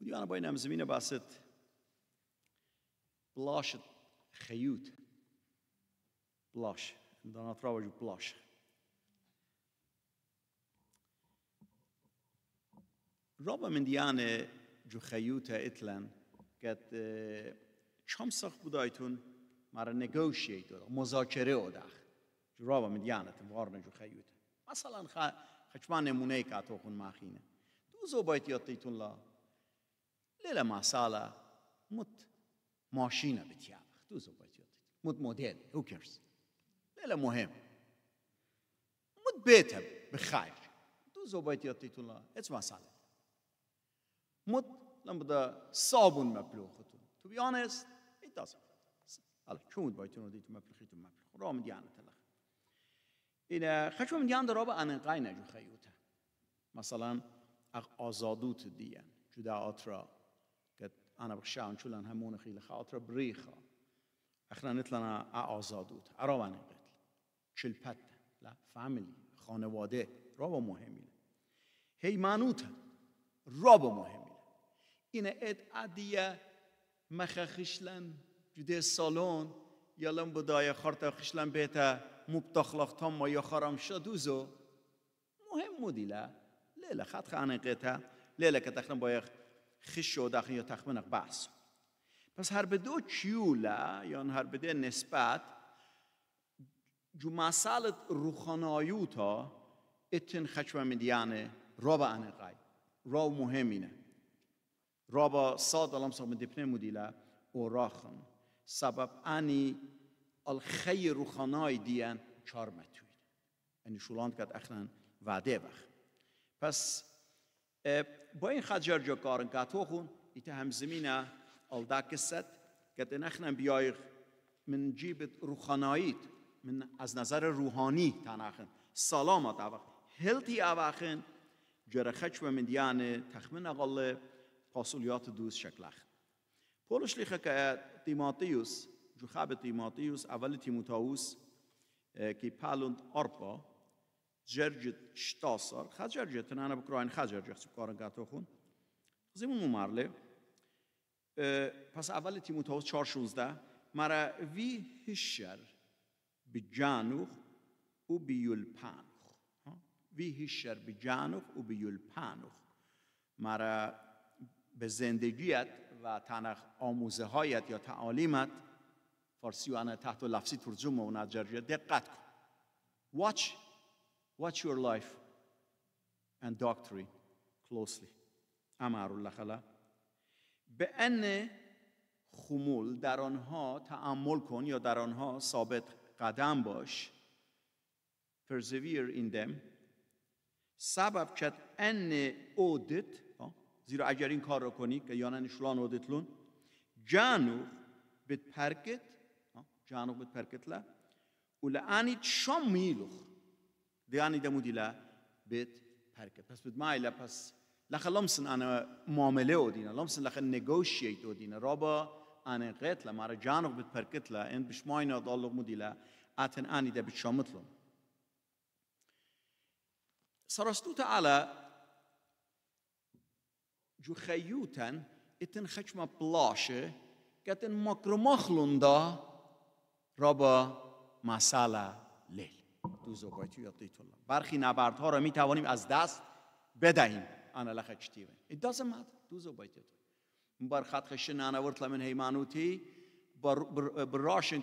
ودیوانە باید نام زمینە باست بڵاشت خەیوت بڵاش دانا و بڵاش رابا من دیانێ جو خەیوتە ئیتلەن کە چۆم سەخ بدایتون مذاکره اداخ مۆزاکرێەوە داخ ڕۆبە مدیانەتم وارنە جو خەیوتە مەسەڵەن خەچمان نمونەی کاتۆخون خون ماخینه زۆ بایت یاتیتون لە ليلة ما سالا مت ماشينا بتياب اختوزو یادت مت مدل هو کرس ليلة مهم مت بيتها بخير دوزو تو تيتولا اتس ما سالا مت لما بدا صابون مبلوغ خطون to be honest it doesn't حالا چون بایتون دیتو مبلغیتو مبلغ رام دیانا تلخ این خشم دیان در آب قاینه جو خیوته مثلا اق آزادوت دیان جداعات را انا بخشان شو همون خیلی خاطر بریخا اخنا نطلنا اعازادوت عراوان قتل چلپت لا فامیلی خانواده رابا مهمی هیمانوت رابا مهمی این اد عدیه مخخشلن جده سالون یالن بدای خارتا خشلن بیتا تام ما یا خارم شدوزو مهم مدیله لیله خط خانه قیتا لیله که باید یا تخمن بحث پس هر به دو چیولا یا هر به دو نسبت جو مسال روخانایوتا اتن خشم میدیانه را به انه را مهمینه را با ساد الام مسلم دپنه مدیله او راخن سبب انی الخی روخانای دیان چار متوید یعنی شولاند کرد اخنان وعده بخ پس با این خجر جۆ کارن زمینه آل دا ئەڵدا که ده نخنم بیای من جیب روخانایید من از نظر روحانی تنخن سلام تاوخ هلتی اواخن جره خچ و من دیانه تخمین اقل پاسولیات دوز شکلخ پولش لیخه که تیماتیوس جو خب تیماتیوس اول تیموتاوس که پلند آرپا جرجت شتاسر خا جرجت أنا بكراين خا جرجت سبكارن گاتو خون زمون مارله پس اول تیموتاوس 416 مرا وی هشر به جانوخ و به یلپانوخ وی هشر به جانوخ و به یلپانوخ مرا به زندگیت و تنخ آموزه هایت یا تعالیمت فارسی و تحت و لفظی ترجمه و نجرجه دقت کن watch Watch your life and doctrine closely. امر الله به ان خمول در آنها تعمل کن یا در آنها ثابت قدم باش persevere in them سبب کت ان اودت زیرا اگر این کار را کنی که یانن اودت لون جانو بت پرکت جانو بت پرکتلا اولعنی چا میلوخ دياني دمو لا بيت بركة بس بد ماي لا بس لخ لمسن أنا معاملة ودينا لمسن لخ نيغوشيت ودينا رابا أنا قتلا مارا جانو بيت بركت لا إن بش ماينا ضالو مودي لا أتن أني دا بتشامت لهم سرستو تعالى جو خيوتن اتن خشمة بلاشة كتن مكرمخلون دا رابا مسالة ليل دوز و قایتو الله برخی نبردها را می توانیم از دست بدهیم انا لخشتیوه it doesn't matter دوز و قایتو بر خط خشن انا ورت لمن هیمانوتی بر براشن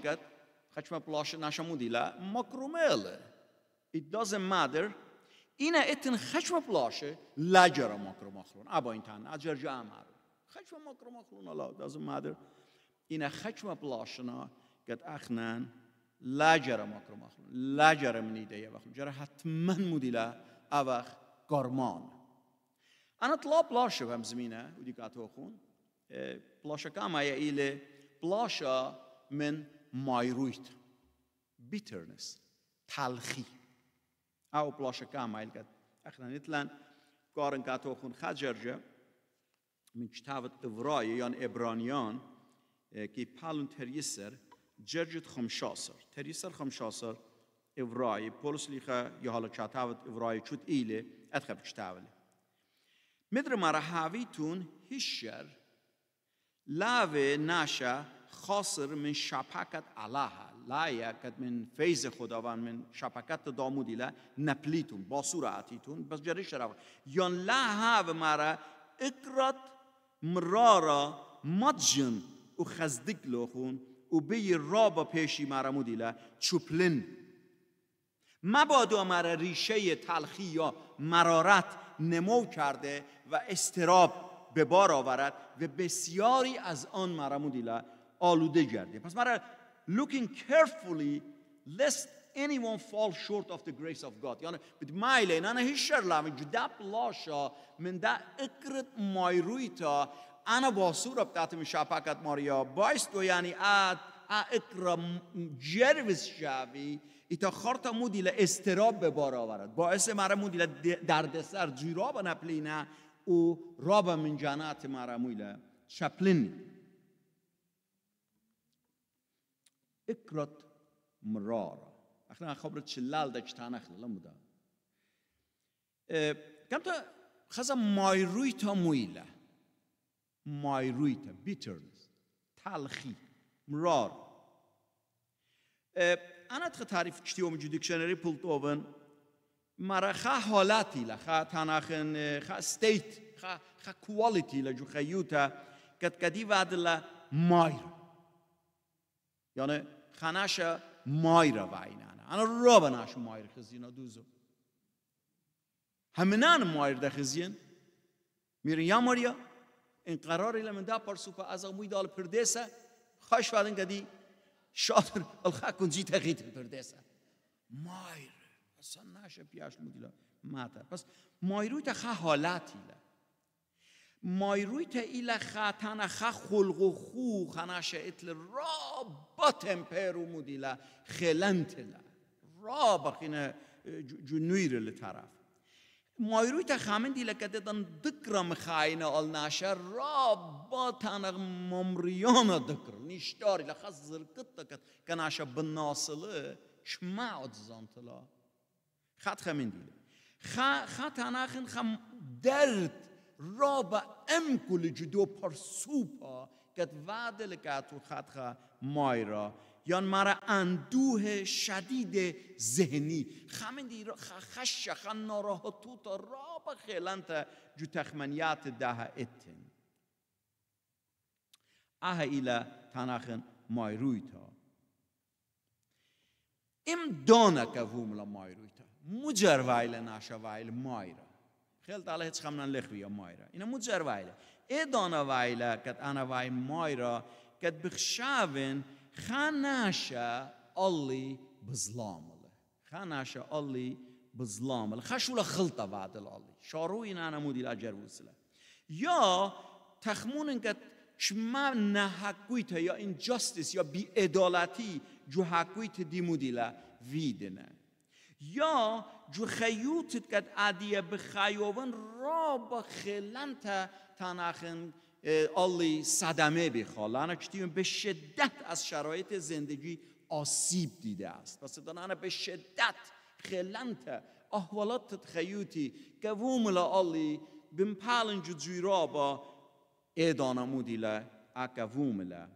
کت ما پلاش نشمودی لا مکرومل it doesn't اینه اینا اتن ما پلاشه لجر مکروم اخلون ابا این تن اجر جا امر ما مکروم اخلون لا doesn't مادر اینا خشم پلاشنا قد اخنن لجر ما اکرم اخلون لا جرم نیده یه وقت جره حتما مدیلا اوخ گارمان انا طلا بلاشو هم زمینه و دیگه اتو خون بلاشا کام هیا ایلی، بلاشا من مایرویت بیترنس تلخی او بلاشا کام کد. قد اخنا کارن خون خجرجه من كتاب الإبراي یا ابرانیان که پلون تریسر، جرجت خمشاسر تریسر خمشاسر اورای پولس لیخه یه حالا چتاوت چود ایله ات خب چتاوله مدر مرا هاویتون شر لاوی ناشا خاصر من شپکت علاها لایا کت من فیض خداوند من شپکت دامودیلا نپلیتون با تون بس جریش شراب یان لا هاو مرا اقرات مرارا مجن و خزدک او به را با پیشی مرمو دیله چوپلن مبادا مر ریشه تلخی یا مرارت نمو کرده و استراب به بار آورد و بسیاری از آن مرمو آلوده گرده پس مره looking carefully lest anyone fall short of the grace of God. یعنی بد مایل نه هیچ شر لامی جدا من دا اکرت مایرویتا ana boh surabtata mishapaqat ماریا تو یعنی یعنی a اقرا جروز شوی ایتا خارتا مودیل استراب به بار آورد باعث مرا مودیل دردسر جیراب نپلینه او راب من جنات مرا مویل چپلین اقرات مرار اخنا خبر چلال ده چتانه خلاله مودا کم تا خزا مایروی تا مویله مایرویت بیترنس تلخی مرار انا تخ تعریف کشتی اومی جو دکشنری مرا خا حالتی لخا تناخن خا ستیت خا خا کوالیتی لجو خیوتا کت کدی وادلا مایر یعنی خناش مایر انا را بناش مایر خزینا دوزو همینان مایر ده خزین میرین یا ماریا ده ele از از supa دال پردیسه خوش khashvadan گدی شاطر الخا جی تغییت پردسه مایر اصلا نشه پیاش مدیلا ماتا پس مایروی تا خواه حالتی لی مایروی تا ایل خواه تن خواه خلق و خو خنش اتل را با تمپیرو و مدیلا خلنت لی را بخینه جنویر لطرف مایروی دیل که دیدن دکر مخاین آل ناشه را با تانغ ممریان دکر نیشتاری لخص زرکت دکت که ناشه کناشه شما آد زانتلا خط خامندی خا خا تاناخن خم درد را با ام کل جدو پرسوپا کت وعده لکتو خط خا مایرا یا مرا اندوه شدید ذهنی خمدی خشخن تو تا راب تا جو تخمنیات ده اتن اه ایلا تنخن مایروی تا ام دانه که وملا مایروی تا مجر ویل ناشا ویل مایره خیلی تاله هیچ خمنن لخوی یا مایره اینه مجر ویل ای دانه ویله کت انا ویل مایرا کت بخشاون خاناشا اللي بظلامله خاناشا اللي بظلامل خشو لخلطة بعد اللي شارو إن أنا مودي لأجر وصله یا تخمون انقدر شما نحقویت يا injustice يا بی ادالتی جو حقویت دی مودیلا ویدنه یا جو خیوتت قد عدیه بخیوان را با خیلن تا آلی صدمه بخواه لعنه به شدت از شرایط زندگی آسیب دیده است پس دانه به شدت خلنت احوالات خیوتی قووم آلی بمپالنج با ایدانمو دیله اقووم له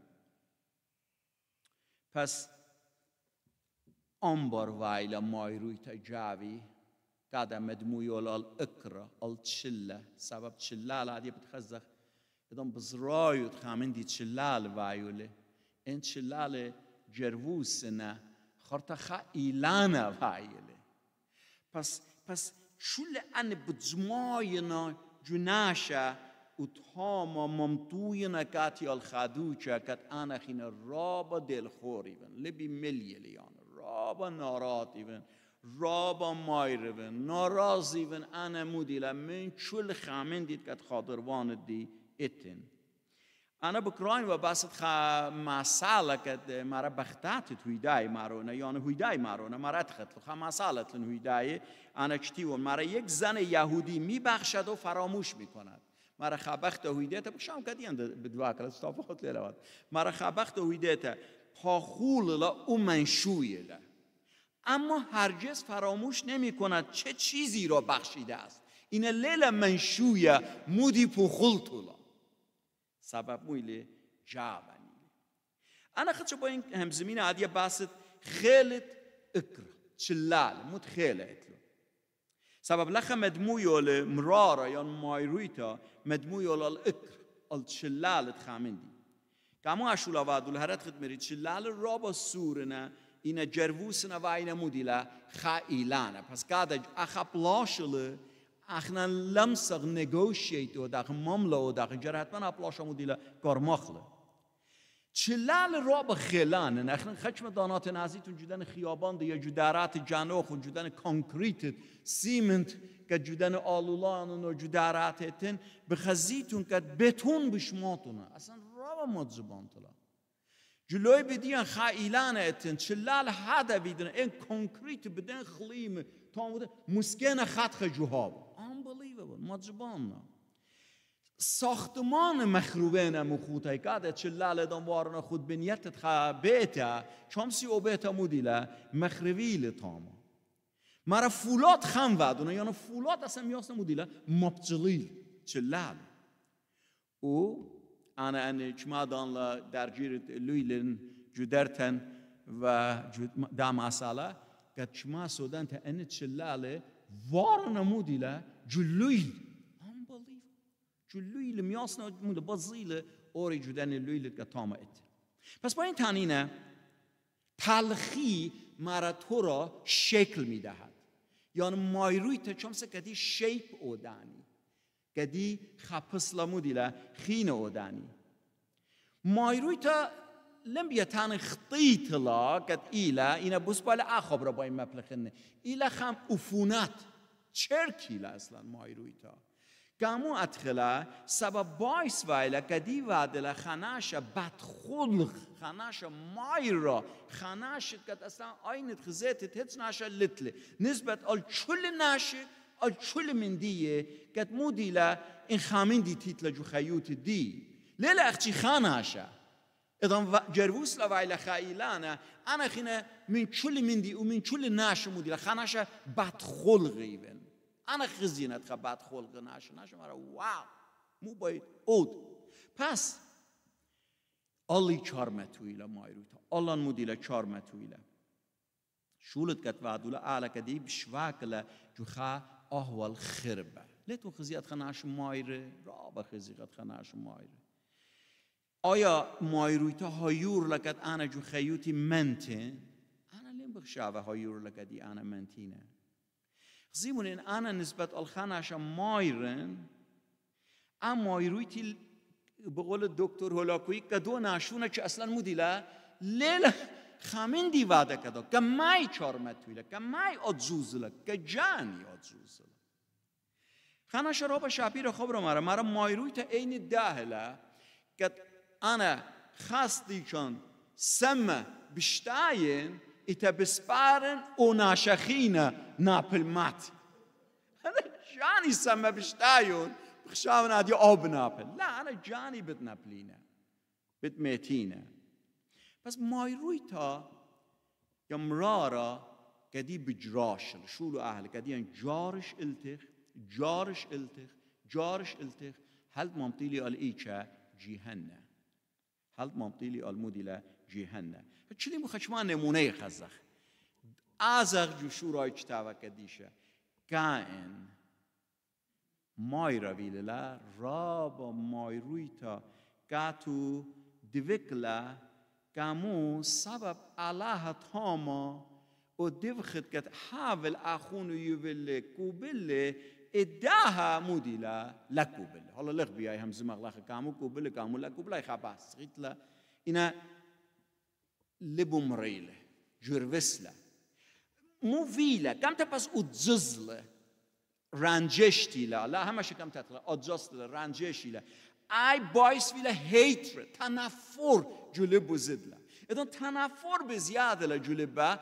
پس آنبار وایل مایروی تا جاوی قدمت مویول اکرا آل چله سبب چله لعدی بتخزخ بدون بزرای ود خامن دی چلال وایوله این چلال جروس نه خورتا خا ایلانه پس پس شل ان بجمای جناشه، جناشا او تا ما ممتوی نکاتی الخدو چه کت آن اخینا رابا لبی ملیلیان، راب رابا راب بین رابا مای رو بین ناراضی من چل دید خادروان اتن انا بکران و بسید خواه که کد بختت بختات هویدای مارونه یا هویدای مارونه مارا تخد خواه مسال تن هویدای انا کتیون یک زن یهودی میبخشد و فراموش می کند مرا خواه بخت هویده تا بکشم کدیم در بدواکر از خود لیلوات مرا تا خواه خول لا اما هرگز فراموش نمی کند چه چیزی را بخشیده است این لیل منشوی مودی پا خلطولا سبب بووی لێ انا خدش خچە بۆ هەمزمینە عادە باست خێلت ئکر چلال موت خێلێت سبب لخ مدمويو لمرارة يان مايرويتا مدمويو للإكر الشلال تخامندي كما أشولا وادو لهرت خدمري شلال رابا سورنا اینا جروسنا و وإن موديلا خائلانا پس قادج أخبلاشل Axnan و و odaq, mamla من gərətmən دیل کار مخل. چلال را به خیلان اخنان خچم دانات نزی و جودن خیابان ده یا جدارات جنوخ و جدن کانکریت سیمنت که جدن آلولان و جدارات هتن به خزیتون که بتون بشماتونه اصلا را به مدزبان تلا جلوی بدین خیلان اتن چلال هده بیدن این کانکریت بدن خلیم تا مسکن خط خجوها بود unbelievable. Much bomb. ساختمان مخروبین مو خوتای کاده لاله دم وارنا خود بنیت خواه بیتا چامسی او بیتا مودیلا مخرویل لطاما. مرا فولاد خم ودونه یعنی فولاد اصلا میاسه مودیلا مبجلیل چلال او انا کما دانلا در درجیر لویلن جدرتن و جد دم اصلا گد چما سودن تا چه لاله وارنا مودیله جلویل unbelievable جلویل میاسنا مونده بازیل اوری جودن لویل گتامت پس با این تنینه تلخی مرا تو را شکل میدهد یعنی مایروی تا چمسه کدی شیپ اودانی کدی خپسلمو دیله خین اودانی مایروی تا لم يتان خطيط لا قد إلى إن بس را با این مبلغن ایلا هم اوفونات چرکیله اصلا مایرویتا گامو اتخلا سبب بایس ویلا کدی وادلا خناش بدخلق خناش مایرا خناش کد اصلا آینت خزیتت هیچ ناشا لتله نسبت آل چل ناشه آل چل من دیه کد مو دیلا این خامین دی تیتلا جو خیوت دی لیل اخچی خناشه اذا جروس لا ویلا خیلانا انا خینه من چل من دی و من چل ناشه مو دیلا خناش بدخلقی بنا انا خزینت بد خلق نشه مرا واو مو باید اود پس آلی چار متویله مایروتا آلان مدیله چار متویله شولت کت وعدوله اعلا کدی جو خا احوال خربه لیتو خزیت خناش مایره را به خزیت خناش مایره آیا مایرویتا هایور لکت انا جو خیوتی منته انا لیم بخشاوه هایور لکدی انا منتینه Zimunin نسبت نسبت alxanaşa mayren اما مایرویتی به قول دکتر هلاکوی که دو ناشونه که اصلا مدیلا لیل خامین دی وعده کدا که مای چارمتویله که مای آدزوزله که جانی آدزوزله خانه شراب شپیر خبر مره مرا مایرویت اینی تا دهله که انا خاص کن سم بشتاین إتا بسبارن وناشخينا نابل مات أنا جاني سما بشتايون بخشاونا دي أو بنابل لا أنا جاني بتنابلينا بتميتينا بس ما يروي يا مرارا قدي بجراشل شو له أهل قدي جارش التخ جارش التخ جارش التخ هل ممطيلي الإيكا جيهنة هل ممطيلي المودي جيهنة چلی مخواه چما نمونه خزخ ازخ جو شورای چتا و کدیشه کائن مای روی للا را با مای روی تا کاتو دوکلا کامو سبب علاها تاما و دوخت کت حاول اخون یو بله کوبله بله اداها مو لکوبله حالا لغ بیای هم کامو کو کامو لکو بله اینا لبوم ریله جور وسله مو کم تا پس او جزله رنجشتی الله همه شکم تطلیه او جزله ای بایس ویله هیتره تنفر جوله بزد لالا ایدان تنفر بزیاده لالا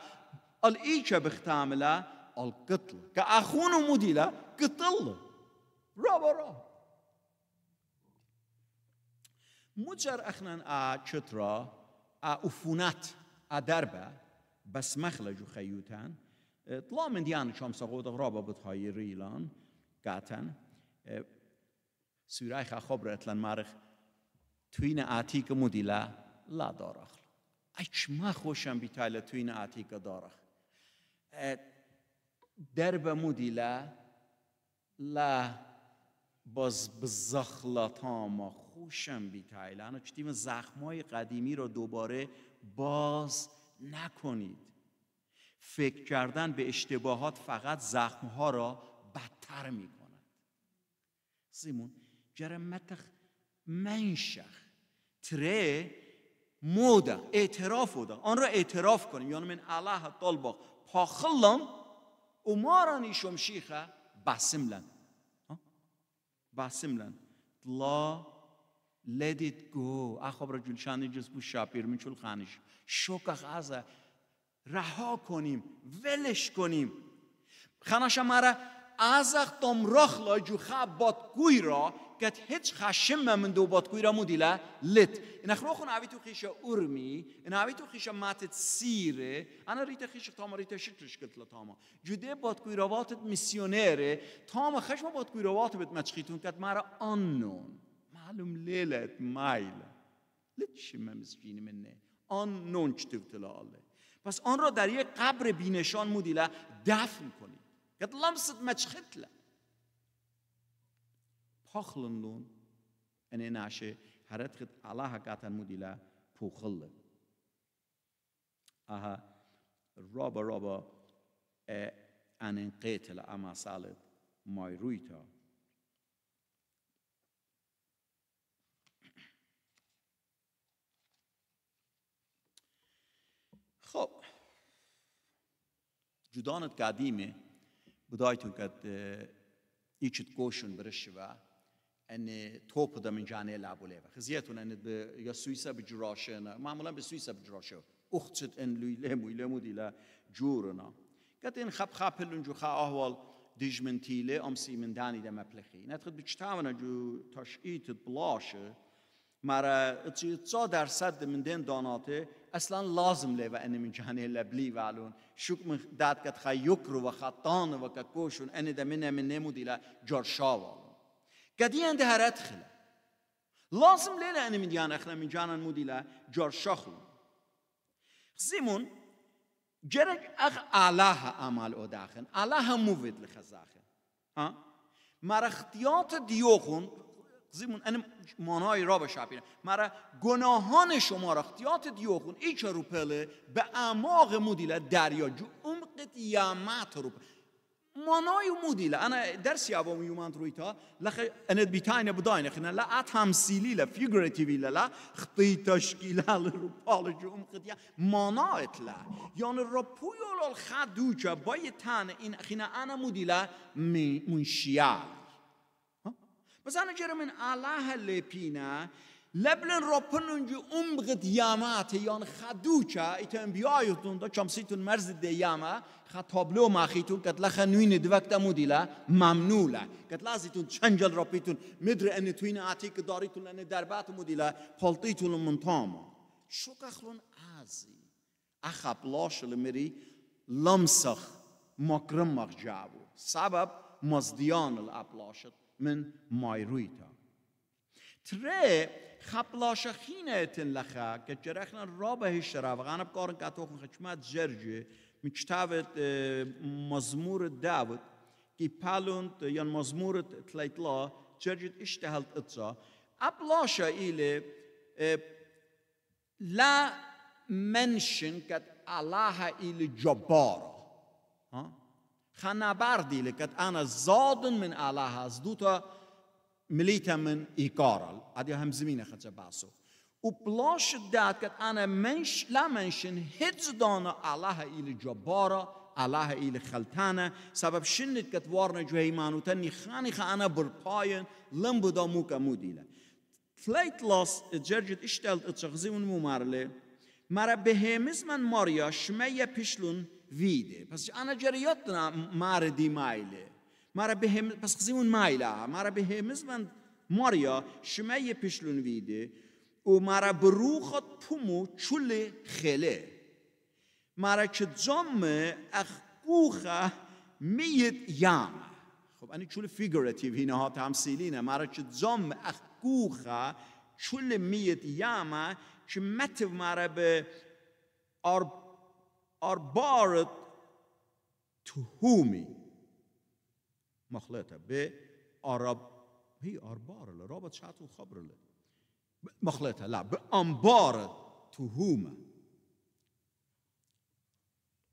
ال ای که بختامله، ال قتل که اخونو مودیله، قتل را با را مجر اخنان آه چطرا ئوفونات ئاداربە بەس مەخلەج و خەیوتان تڵام اه، من دییان چۆم سەغۆدەڕا بە بتهایی ڕیلان گاتەن اه، سوورای خەخۆبرێت لەن مارخ توینە ئاتیکم و لا داڕخ ئەچما خۆشم بیتا لە توینە ئاتیکە داڕخ اه، دەربە مودی لە لە بەز بزەخڵە تامە خوشم بیتایل انا زخمای قدیمی را دوباره باز نکنید فکر کردن به اشتباهات فقط زخمها را بدتر می کند سیمون جرمتخ منشخ تره مودا اعتراف بودا آن را اعتراف کنیم یعنی من الله طالبا پاخلم امارانی شمشیخه بسملن بسملن لا Let it go. اخبار جلشان جز بو شاپیر میچول خانش شکخ از رها کنیم ولش کنیم خانش مرا آره، ازخ تمرخ جو خب بادگوی را که هیچ خشم من دو بادگوی را مدیلا لیت. این اخرو خون اوی تو خیش ارمی این اوی تو خیش ماتت سیره انا ریت خیش تاما ریت شکرش کتلا تاما جده بادگوی را واتت میسیونره تاما خشم بادگوی را واتت مچخیتون که مرا آنون معلوم ليلة مایل ليتش منه آن نونچ الله پس آن را در یک قبر بینشان مودیله دفن کنید قد لمست مچختله پاخلندون ان ناشه هرت قد الله قاتن مودیله پوخل اها رابا رابا ان قتل اما سالت مایرویتا خب جودانت قديمة بدايتون قد ايشت اه، قوشون برشوا ان توپ دا من جانه لعبو لیوه خزیتون ان یا سویسا بجراشه معمولا به سویسا بجراشه اختشت ان لوی لیمو لیمو دیلا جورنا قد ان خب خب پلون جو خواه احوال دیج من تیله امسی من دانی دا مپلخی نتخد بچتاونا جو تاش تشعیت بلاشه در صد من دین داناته اصلا لازم لی و من جهنه لبلی و علون شک من داد کت رو و خطان و ککوشون انی دا من امن نمو دیلا جرشا و کدی اند هر ادخل لازم لی لی من دیان اخلا من جانن مو دیلا جرشا خون خزیمون جرک اخ علاها عمل او داخن علاها موید لخزاخن مرا اختیاط دیوخون زیمون ان مانای را به شپینه مرا گناهان شما را اختیات دیوخون ای رو پله به اعماق مودیله دریا جو عمق دیامت رو مانای مودیله انا درس یابم یومان رویتا لخ ان بیتاینه بداین خنا لا ات همسیلی لا فیگوراتیوی لا خطی تشکیل رو پال جو عمق دیا لا یعنی رو پویولال خدوچه بای تن این اخینا انا مودیله منشیال بزانە جێرمن ئالا هە لێپینە لە بلن ڕۆپنجی عمغت یاماتە یان خەدووچە ئیتەن بیایتون دە چەمسیتون مەرزت دێ یامە خە تۆبلۆ ماخیتون کەت لەخە نوینە دوەکتە مودیلە مەمنولە کەت لازیتون چەنجل ڕۆپیتون مدر ئەنە توینە ئاتی کە داریتون لەنە دەربات مودیلە پڵتیتون من تامە شوکە خلون ئازی ئەخە پڵاش لە مری لەمسەخ مۆکرم مەخجابوو سەبەب مەزدیان لە ئەپلاشت من مایرویتا تره خبلاش خینه ایتن لخه که جرخنا را به و غنب کارن خچمت خشمت من کتابت مزمور داود که پلوند یا مزمور تلیتلا جرجت اشتهلت اتسا ابلاشا ایلی لا منشن که الله ایلی جبارو خناباردي لكت أنا زادن من الله دوتا مليتا من إيكارل أدي هم زمينة خدش باسو وبلاش داد كت أنا منش لا منشن هيتز دانا الله إلي جبارا الله إلى خلتانه سبب شنت كت وارن جو هيمانو تني خاني خانا برپاين لم بدا موكا موديلا فليت لاس جرجت اشتلت اتشغزي ونمو مارلي مرا بهمز من ماريا شمية پشلون پس vide. Pasi anaceriyat na مایله. di maile. Mara پس pasi مایله maila. Mara behemiz زمان ماریا شما یه پیشلون ویده او مرا برو خود پومو چول خله مارا که جام اخگوخه میت یام خب این چول فیگورتیو اینا ها تمثیلینه مارا که جام اخگوخه چول میت یام که متو مارا به آر are borrowed to whom مخلطة ب عرب هي رابط شاتو خبر له مخلطة لا بأنبارة تو هوم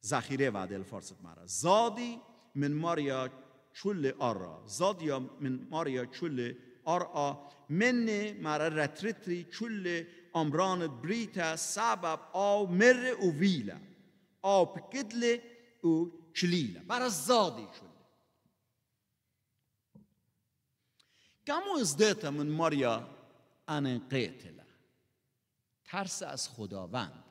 زخیره وعده الفارست مرا زادی من ماریا چول آرا زادیا من ماریا چول آرا من مرا رترتری چول امران بریتا سبب آو مر او ویلا آب کدل او کلیله برای زادی شده کمو دیتا من ماریا ان قیتله ترس از خداوند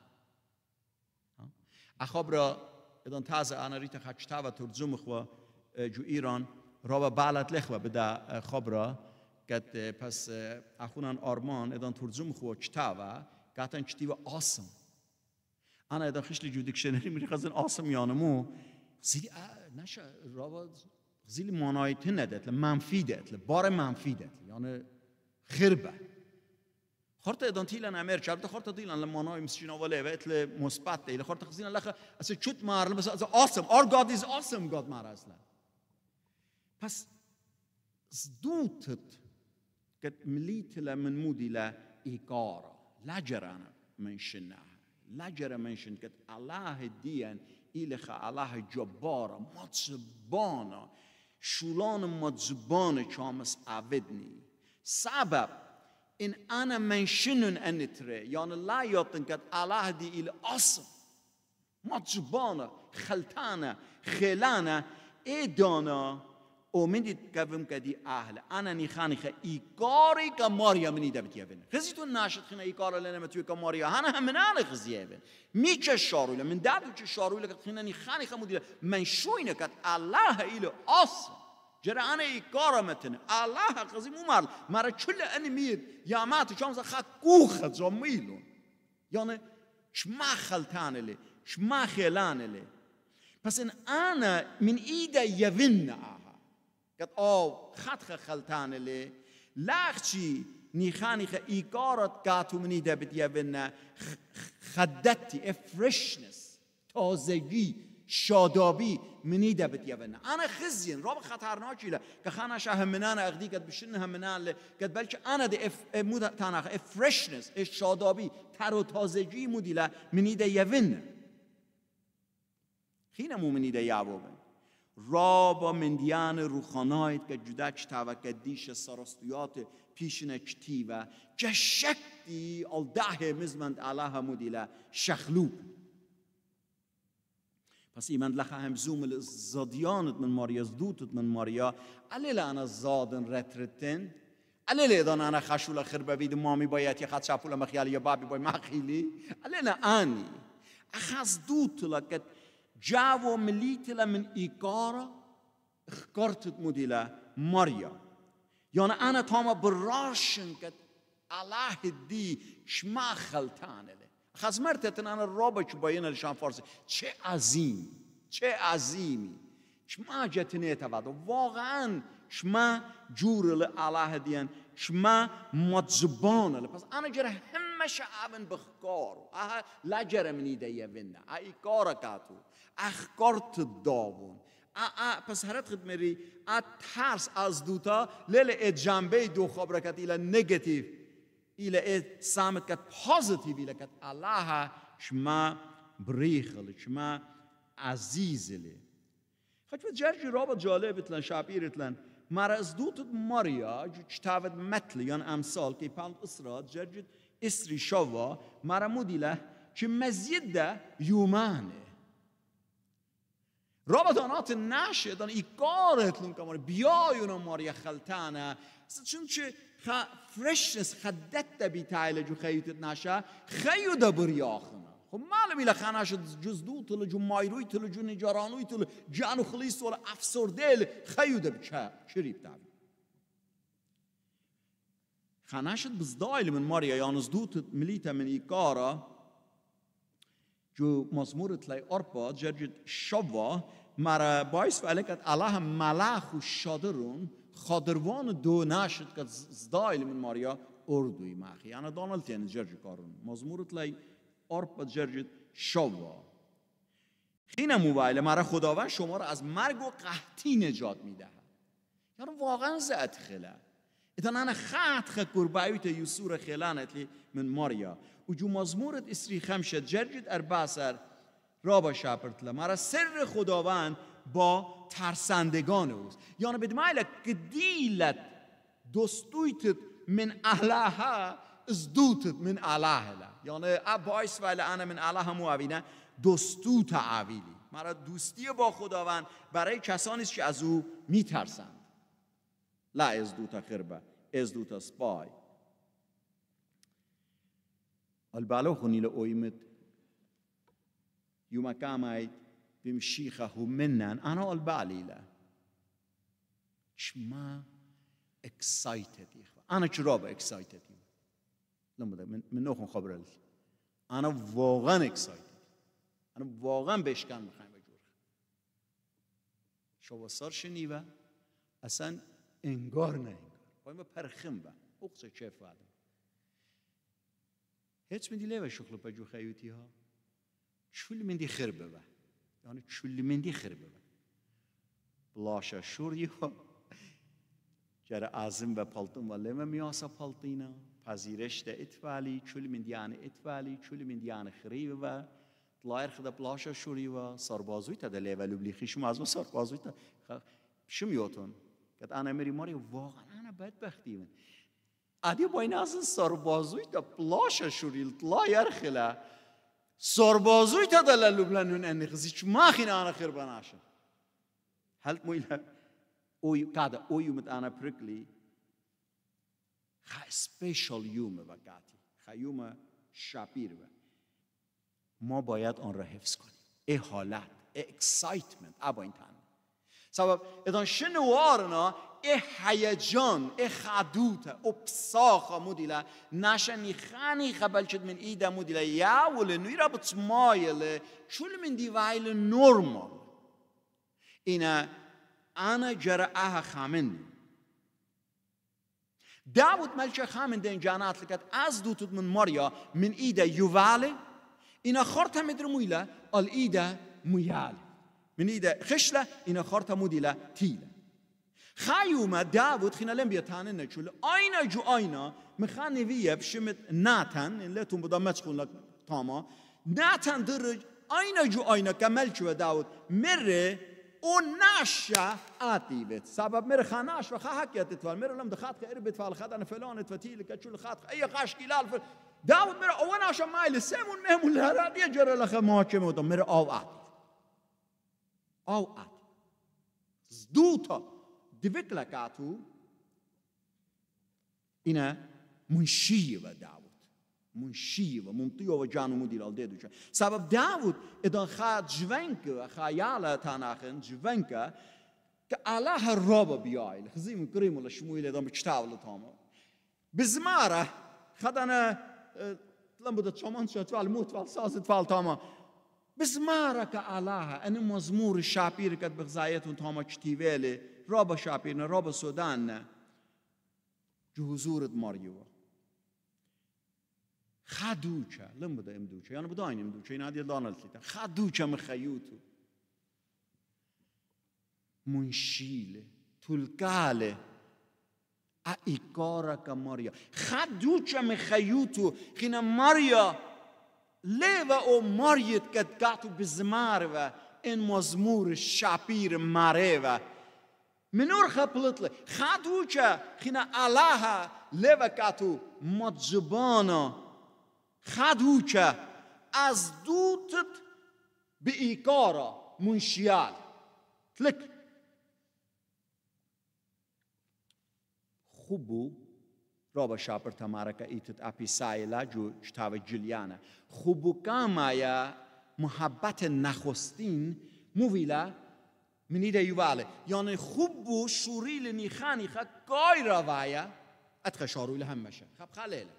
اخاب را ادان تازه انا ریت خچتا و ترجم خوا جو ایران را و بالت لخوا بده خواب را پس اخونان آرمان ادان ترجم خو چتا و گتن چتی و آسم انا اذا خیش جو دیکشنری میری خزین آسم یانمو زیلی نشا راوا زیلی مانایتی ندهت لی منفی دهت لی بار منفی دهت لی یعنی خربه خورت ایدان تیلن امر چربت خورت دیلن لی مانای مسجن آوالی و ایت لی مصبت دیلی خورت خزین لخه از چوت مار لی بس از آسم آر گاد از آسم گاد مار از لی پس زدوت ت که ملیت لی منمودی لی ایگار من منشنه لا منشن كت الله ديان إلخ الله جبارة مطزبانة شولان مطزبانة شامس عبدني سبب إن أنا منشنن أنتري يعني لا يطن كت الله دي إلى أصل مطزبانة خلتانة خلانة إدانا omendit kavim kadi ahl ana ni khani kha ikari ka mariya mini da bityeven khizi tu nashit khina ikara lana matu ka mariya hana hamna ana khiziyeven mi che sharu min dadu che sharu la khina ni khani kha mudira man shuina kat allah ila as جرى انا اكرمتن الله قزي مو مال مره كل انميت يا مات شلون خا كوخ زميلون يعني شما خلتان لي شما خيلان لي بس ان انا من ايده يفنا که خط خەتخە لی لێ نیخانی نیخانی ئیکارت ایگارت گاتو منی دەبتە بنا خدتی تازگی تازگی شادابی منی بدیه بنا انا خزین راب خطرناکی لی که خانش هم هەمنانە اغدی کە بشن هەمنان لێ کە بەلکە ئەە تاناخ ئەفرشنس شادابی تر و تازگی مودی لی منی دەیەون خینە و منی یه بنا را با مندیان روخانایت که جدکش تاوکه دیش سرستویات پیش نکتی و چه شکتی آل ده مزمند شخلوب پس ایمند لخه هم زوم زادیانت من ماریا زدوتت من ماریا علی زادن رترتن علی دان انا خشول خیر مامی باید یه خط شفول مخیالی یا بابی باید مخیلی علی لانی اخذ که جاو ملیتلا من ایکارا خکرتت مدیلا ماریا یعنی انا تاما براشن کت الله دی شما خلطانه لی خزمرت انا رابا چو باینه لشان فارسه چه عظیم چه عظیمی شما جتنه تواد واقعا شما جور الله دیان شما مدزبانه لی پس انا جره همه اون بخکارو اها لجره منی دیوینه ای کارا کاتو اخکارت داون پس هرت خد میری ات ترس از دوتا لیل ای جنبه دو خبره کت ایلا نگتیف ایلا ات سامت کت پازتیف ایلا کت الله شما بریخل شما عزیزلی خاچ جرجی رابط جالب اتلن شعبیر اتلن از دوتا ماریا چتاوت متل یا امسال که پند اسرات جرجی اسری شوا مرمودیله که مزید ده یومانه Robotanaten nasce dan i karet lun kamar biayu na maria khaltana چون چه خا فرشنس خدت بی تایل جو خیوت نشه خیو دبر یاخنا خب معلوم ایلا خانش جز دو تل جو مایروی تل جو نجارانوی تل جانو خلیس ول افسر دل خیو دب چه شریب تابی خانش بزدایل من ماریا یانز دو ملیتا من ایکارا جو مزمورت لای ارپا جرجت شوا مرا باعث و که الله ملاخ و شادرون خادروان دو نشد که دایل من ماریا اردوی مخی یعنی دانل تین جرج کارون مزمورت لی و جرج شوا خین موبایل مرا خداوند شما را از مرگ و قحطی نجات میده یعنی واقعا زد خیلی ایتان انا خط خط یوسور خیلانت لی من ماریا و جو مزمورت اسری خمشت جرجت ار باسر رابا شپرتل مرا سر خداوند با ترسندگان اوست یعنی به مایل قدیلت دستویت من از دوت من ها. یعنی بایس و انا من اهلها مو اوینه تا اویلی مرا دوستی با خداوند برای کسانی که از او میترسند لا ازدوت خربه ازدوت سپای البلو خونیل اویمت يوم قامت بمشيخه منا أنا والبالي انا شما اكسايتد يا إخوة أنا چرا اكسايتد نمیده من, من نخون خبر انا واقعا اکسایتد انا واقعا بشکن شو بجور شنی و اصلا انگار نه انگار ما پرخم با اقصه چه فعلا هیچ من دیلیوه شخل پجو خیوتی ها چولمندی خربه یعنی و یعنی چولمندی خربه و بلاشا شور یه جر ازم و پلتون و لیمه میاسا پلتینا پذیرش ده اتوالی چولمندی یعنی اتوالی چولمندی یعنی خیری و دلائر خدا بلاشا شوری و ساربازوی تا دلیه و لبلیخی شما از ما ساربازوی تا شم یوتون کت انا میری ماری واقعا انا بدبختی من ادی با این از ساربازوی تا بلاشا تلایر خلا سربازوی تا دل لبلنون انقزی چو ما خین آن خیر هلت مویل اوی کاده اوی اومد آن پرکلی خا اسپیشال یوم و گاتی خا یوم شپیر و ما باید آن را حفظ کنیم ای حالت ای اکسایتمنت ابا این تنه سبب ادان شنوارنا ای حیجان ای خدوت او پساخ نشنی خانی خبل من ایده مودیله، یا ولی نوی را چول من دیوائل اینه انا جرعه خامن داود ملچه خامن دین جانات از دو من ماریا من ایده یوواله اینا خورت در درمویله ال ایده مویاله منی ده خشله اینا خارتا مودیله تیله خیومه داوود خینا لیم بیتانه نچول آینا جو آینا مخانی ویب شمت ناتن این لیتون بودا مچخون تاما ناتن درج آینا جو آینا کمل چو داوود مره او ناشا آتی بیت سبب مره خناش و خاکیت اتوال مره لم دخات که اربیت فال خدان فلان اتوال تیل کچول خات ای خاش کلال فلان داوود مره او ناشا مایل سیمون مهمون لحران جره لخه محاکمه دام مره آو آتی او ات ز دو تا دو کلکاتو منشیه و داوود منشیه و منطیه و جانو مدیر آل سبب داوود ادان خواهد جوینک و خیال تاناخن جوینک که اله هر رابا بیایل خزیم و کریم و لشمویل ادان بچتاو لطامو بزماره خدانه لن بوده چامان شد فال موت فال سازد فال تامو بزمارک آلاها این مزمور الشابير قد بغزايتون وتهما تشتيفيلي رابا شابيرنا رابا نه جو حضور ماريوا خدوچا لم بده ام دوچا یعنی بده این ام دوچه این دانال دانل تیتا خدوچه مخیوتو منشیله تلکاله ا ایکارا کماریا خدوچا مخیوتو خینا ماریا لیو او مارید که گاتو بزماره و این مزمور شاپیر ماره و منور خب لی خادو چه خینا آلاها لیو کاتو مدزبان خادو از دوتت بی ایکارا منشیال خوب بود که ایتت ڕۆبە شاپرتەمارەکە ئیتت ئاپیسایلا خوب جلیانە خوبکامایە محبت نخستین موویلا منی دەیواڵێ یعنی خوب بوو شووری لە نیخانی خە گای ڕواایە ئەتخە شاڕووی لە هەممەشە خەبخەلێلە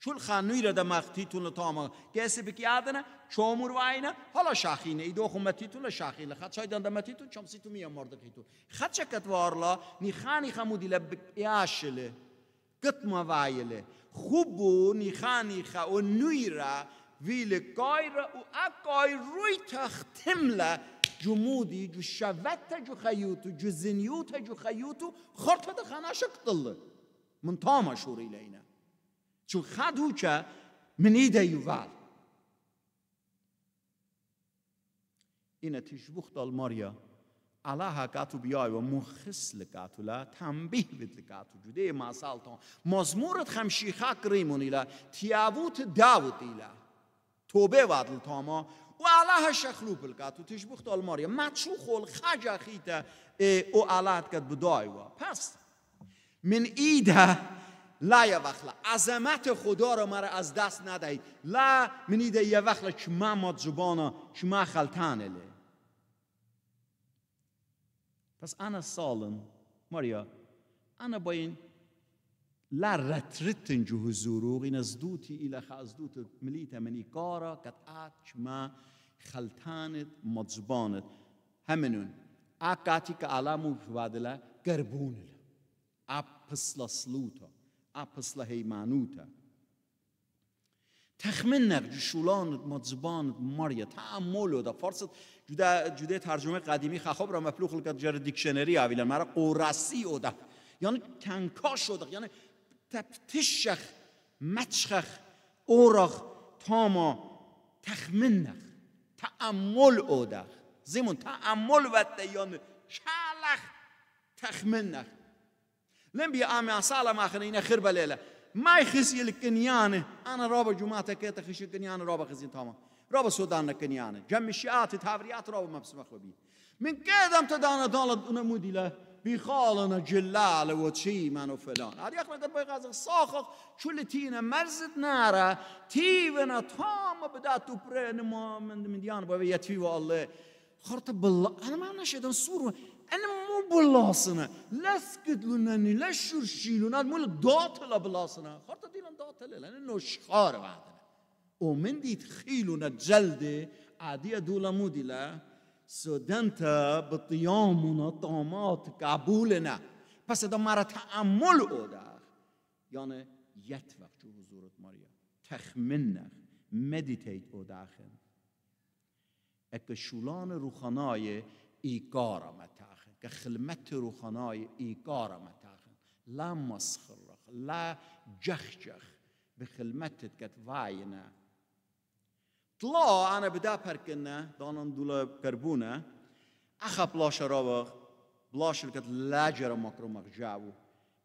چون خانووی رە دەمەختیتون لە تامە گەسی حالا چۆمور وایە هەڵە شاخینە ئی دۆخمەتیتون لە شاخی لە خەچای دەندەمەتیتون چەمسیتون میە مردەکەیتون شکت وارلا نیخانی خەمودی لە یاشلێ gëtma vajele, hubu një khanika o nëjra, vile kajra u akaj rujtë hëhtimla, جو مودي جو شفتة جو خيوتو جو زنيوتة جو خيوتو خرطة خناشة قطل من طامة شوري لينا شو خادوشا من إيدا يوفال إنا تشبخت الماريا الله کاتو بیای و مخص لکاتو لا تنبیه بد لکاتو جده ماسال تان مزمورت خمشیخا کریمونی لا تیاوت توبه وادل تاما و الله شخلوب لکاتو تشبخت الماریا مچو خول خجا او الله کد بدای و پس من ایده لا یه وقت عظمت خدا رو مرا از دست ندهید لا من ایده یه وقت که ما مات زبانا که ما خلطانه لی بس أنا صالم مريا أنا باين لا رترتن جو حضور هزورو غين ازدوتي إلى دوت مليتا من إيكارا قد آتش ما خلطانت مضبانت همنون آقاتي كعلامو بفادلا قربونل آب پسلا سلوتا آب پسلا هيمانوتا تخمین تخمنک شولان، متزبان ماریا، تعمل دا فارس جوده جدا ترجمه قدیمی خخاب را مفلوخ لکت جر دیکشنری اویلن مرا قورسی او ده یعنی کنکاش شد یعنی تپتشخ مچخخ اوراخ تاما تخمنخ تعمل او ده زیمون تعمل و یعنی شالخ نخ، لن بیا آمی آسال ماخنه اینه خیر بلیله ما يخزي الكنيانة أنا رابا جماعة كيتا خشي الكنيانة رابا خزين تاما رابا سودان الكنيانة جم الشيعات تهابريات رابا ما بسمخ بيه من كذا امتدانا دالت أنا مودي له بيخالنا جلال وشي وتشي فلان هذا هذه قد دبي زغ صاخق شو اللي تينا مرزت نارا تيبنا تاما بدأت تبرين ما من ديان بابي يتفي والله خرط بالله أنا ما نشهد صورة ان مو بلاسنا لا سكدلونني لا مو داتلا بلاسنا خرطة دي لان داتلا نوشخار نشخار بعدنا ومن ديت خيلونا جلد عادية دولا موديلا سودنتا بطيامونا ونطامات قبولنا پس دا مرا تعمل او یعنی یت وقت حضورت ماریا تخمین نه مدیتیت او در اکشولان شولان روخانای ایگار آمد كخلمت روخناي إيقارة متاخن لا مسخرخ لا جخجخ بخلمت كتفاينا طلا أنا بدا بركنا دانن دولا كربونا أخا بلاش رابخ بلاش لكت لا جرى مكرمك جابو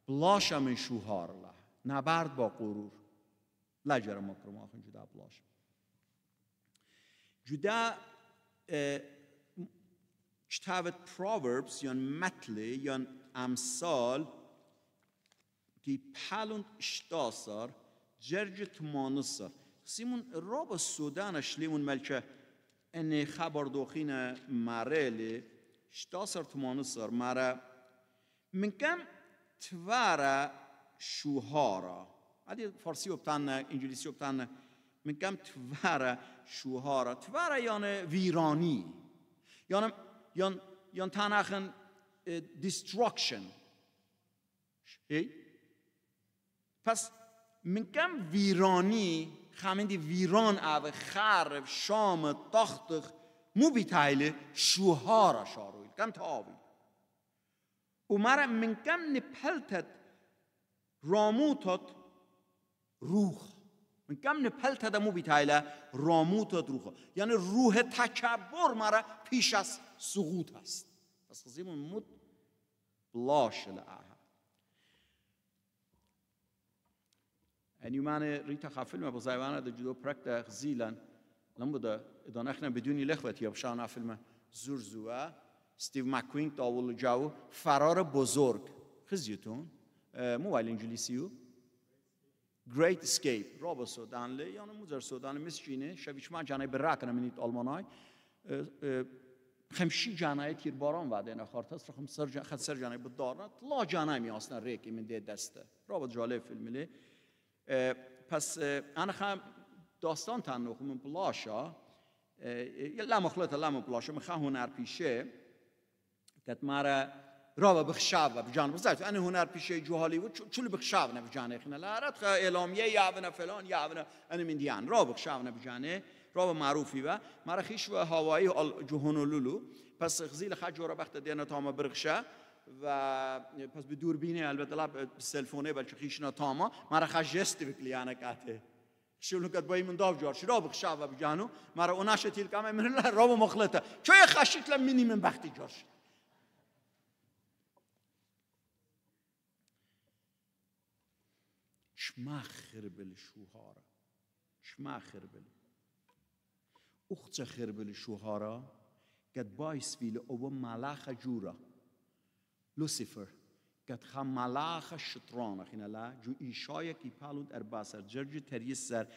بلاش من شوهار لا نبرد با غرور لا جرى مكرمك جدا بلاش جدا اه شتابت Proverbs یان متل یان امثال دی پلون شتاسار جرج تمانسار سیمون راب سودان لیمون ملکه این خبر دوخین مره شتاسار تمانسار مره من کم توار شوهارا عدی فارسی ابتن انجلیسی ابتن من کم توار شوهارا توار یعنی ویرانی یعنی یان تنخن دیسترکشن. uh, پس منکم ویرانی خمیندی ویران او خرب شام تاختخ مو بیتایل شوهار شارویل کم تاویل و مره منکم نپلتت راموتت روح منکم نپلتت مو بیتایل راموتت روح یعنی روح تکبر مره پیش از سقوط هست پس قضیه مد لاش لعه یو من ریتا خفل ما با وانا در جدو پرکت غزیلا لم بوده اذا اخنا بدونی لخوتی یا بشان فیلم زور زوا ستیو مکوینگ داول جاو فرار بزرگ خزیتون موال انجلیسیو Great Escape رابا سودانلی یعنی موزر سودانلی مثل چینه شویچ من جانه براکنم اینید آلمانای خمشی جانای تیر باران وعده نخارت هست خم سر جان خد سر جانای بد لا جانای می آسنا ریک من ده دسته رابط جالب فیلم لی پس انا خم داستان تن خم بلاشا لام خلط لام بلاشا من خم هنر پیشه کت مارا رابا بخشاب بجان بزرگ انا هنر پیشه جو هالیوود چلو بخشاب نه بجانه خینا لارت اعلامیه یا فلان یا آن من دیان را بخشاب راب معروفی و مرخیش و هوایی لولو پس غزیل خد جورا بخت دینا تاما برخشه و پس به دوربینه البته لب سلفونه بلکه خیشنا تاما مرا جست بکلی یعنی کاته شلون کد بایی من داو جار شرا بخشه و بجانو مرا اوناش تیل کامه من را رابو مخلطه چوی خشیت لم منی من بختی جار شما خربل شوهاره شما خربل اخت خربل شوهارا گد بایس ویل او ملاخ جورا لوسیفر گد خم ملاخ شطران لا جو ایشای کی پالود ار باسر جرج تریس سر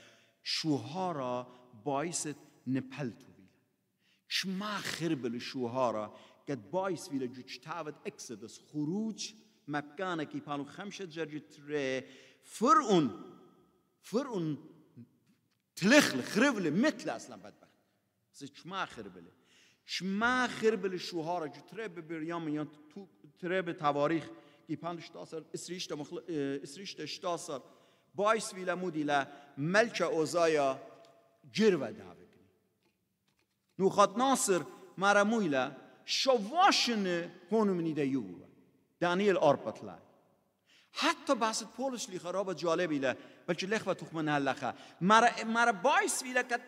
شوهارا بایس نپل تو ویل چما خربل شوهارا گد بایس ویل جو چتاوت اکسدس خروج مکان کی پالو خمشه جرج اون فر اون تلخل خربل مثل اصلا بد شما چما بله خیر بله شوهارا جو به بریام یا تو ترب تواریخ گی پندش تاسر اسریشت مخل بایس ویلا مودیلا ملک اوزایا جر و دعوکنی نو خط ناصر مرمویلا شواشن خونم ده یو دانیل آرپتلا حتی بحث پولش لیخ خراب جالبیله بلکه لخ و تخمن هلخه مر مر بایس ویلا که